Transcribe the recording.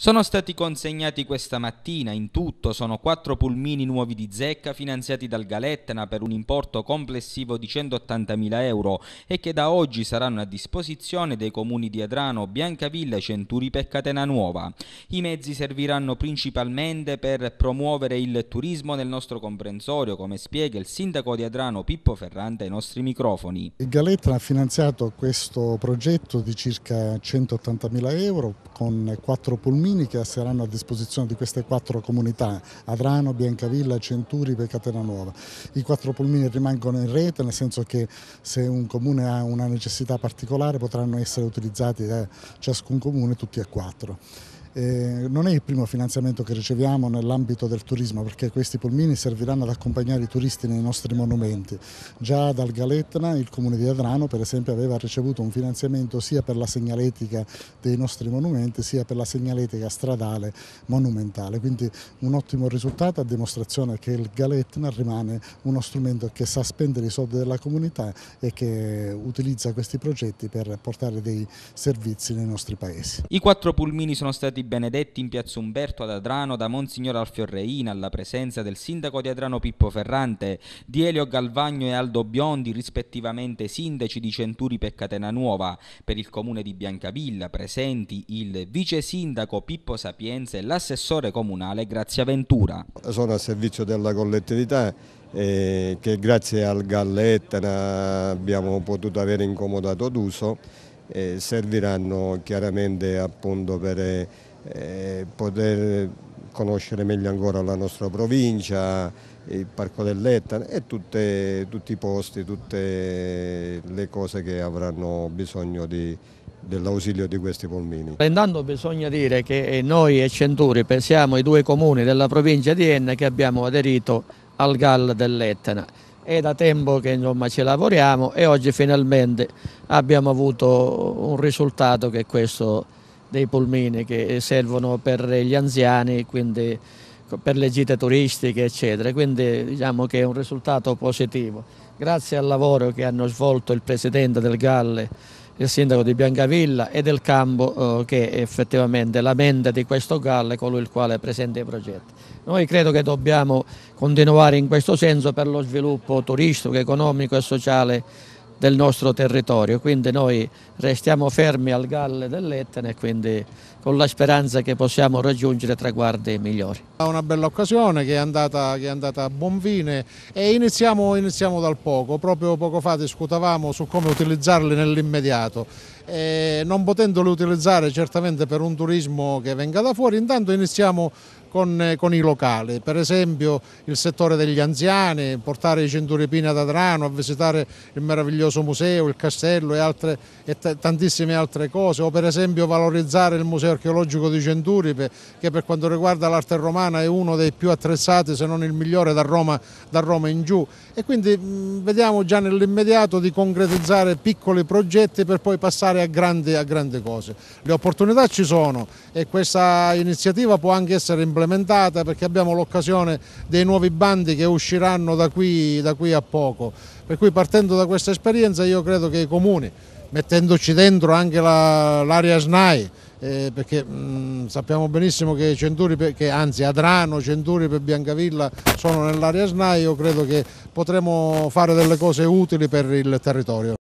Sono stati consegnati questa mattina, in tutto sono quattro pulmini nuovi di zecca finanziati dal Galettana per un importo complessivo di 180.000 euro e che da oggi saranno a disposizione dei comuni di Adrano, Biancavilla, e Centuripe e Catena Nuova. I mezzi serviranno principalmente per promuovere il turismo nel nostro comprensorio, come spiega il sindaco di Adrano Pippo Ferrante ai nostri microfoni. Il Galettana ha finanziato questo progetto di circa 180.000 euro con quattro pulmini cammini che saranno a disposizione di queste quattro comunità, Adrano, Biancavilla, Centuri e Catenanuova. I quattro pulmini rimangono in rete, nel senso che se un comune ha una necessità particolare potranno essere utilizzati da eh, ciascun comune tutti e quattro. Eh, non è il primo finanziamento che riceviamo nell'ambito del turismo perché questi pulmini serviranno ad accompagnare i turisti nei nostri monumenti. Già dal Galetna il comune di Adrano per esempio aveva ricevuto un finanziamento sia per la segnaletica dei nostri monumenti sia per la segnaletica stradale monumentale, quindi un ottimo risultato a dimostrazione che il Galetna rimane uno strumento che sa spendere i soldi della comunità e che utilizza questi progetti per portare dei servizi nei nostri paesi. I quattro pulmini sono stati Benedetti in piazza Umberto ad Adrano da Monsignor Alfiorreina alla presenza del sindaco di Adrano Pippo Ferrante, di Elio Galvagno e Aldo Biondi rispettivamente sindaci di Centuri per Catenanuova, per il comune di Biancavilla presenti il vice sindaco Pippo Sapienza e l'assessore comunale Grazia Ventura. Sono a servizio della collettività eh, che grazie al Galletta abbiamo potuto avere incomodato d'uso eh, serviranno chiaramente appunto per eh, eh, poter conoscere meglio ancora la nostra provincia, il Parco dell'Etna e tutte, tutti i posti, tutte le cose che avranno bisogno dell'ausilio di questi polmini. Intanto bisogna dire che noi e Centuri siamo i due comuni della provincia di Enna che abbiamo aderito al GAL dell'Etna. È da tempo che insomma, ci lavoriamo e oggi finalmente abbiamo avuto un risultato che è questo dei polmini che servono per gli anziani, quindi per le gite turistiche eccetera, quindi diciamo che è un risultato positivo. Grazie al lavoro che hanno svolto il Presidente del Galle, il Sindaco di Biancavilla e del Campo eh, che è effettivamente la mente di questo Galle, colui il quale presenta i progetti. Noi credo che dobbiamo continuare in questo senso per lo sviluppo turistico, economico e sociale del nostro territorio, quindi noi restiamo fermi al Galle dell'Etna e quindi con la speranza che possiamo raggiungere traguardi migliori. una bella occasione che è andata, che è andata a buon fine e iniziamo, iniziamo dal poco, proprio poco fa discutavamo su come utilizzarli nell'immediato eh, non potendole utilizzare certamente per un turismo che venga da fuori, intanto iniziamo con, eh, con, i locali, per esempio il settore degli anziani, portare i centuripini ad Adrano a visitare il meraviglioso museo, il castello e, altre, e tantissime altre cose, o per esempio valorizzare il museo archeologico di Centuripe che per quanto riguarda l'arte romana è uno dei più attrezzati se non il migliore da Roma, da Roma in giù e quindi mh, mm, vediamo già nell'immediato di concretizzare piccoli progetti per poi passare pensare a, grandi, a grandi cose. Le opportunità ci sono e questa iniziativa può anche essere implementata perché abbiamo l'occasione dei nuovi bandi che usciranno da qui, da qui a poco. Per cui partendo da questa esperienza io credo che i comuni, mettendoci dentro anche l'area la, SNAI, eh, perché mh, mm, sappiamo benissimo che, Centuri, che anzi Adrano, Centuri per Biancavilla sono nell'area SNAI, io credo che potremo fare delle cose utili per il territorio.